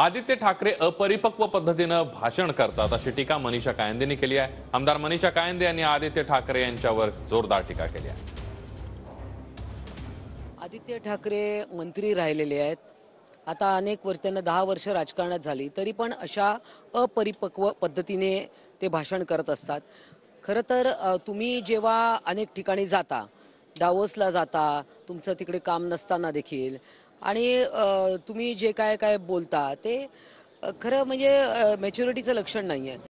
आदित्य ठाकरे अपरिपक्व पद्धतीनं भाषण करतात अशी टीका मनीषा कायंदेनी केली आहे आमदार मनीषा कायंदे यांनी आदित्य ठाकरे यांच्यावर जोरदार टीका केली आहे आदित्य ठाकरे मंत्री राहिलेले आहेत आता अनेक वर्ष त्यांना दहा वर्ष राजकारणात झाली तरी पण अशा अपरिपक्व पद्धतीने ते भाषण करत असतात खरं तर तुम्ही जेव्हा अनेक ठिकाणी जाता डावोसला जाता तुमचं तिकडे काम नसताना देखील आणि तुम्ही जे काय काय बोलता ते खरं म्हणजे मॅच्युरिटीचं लक्षण नाही आहे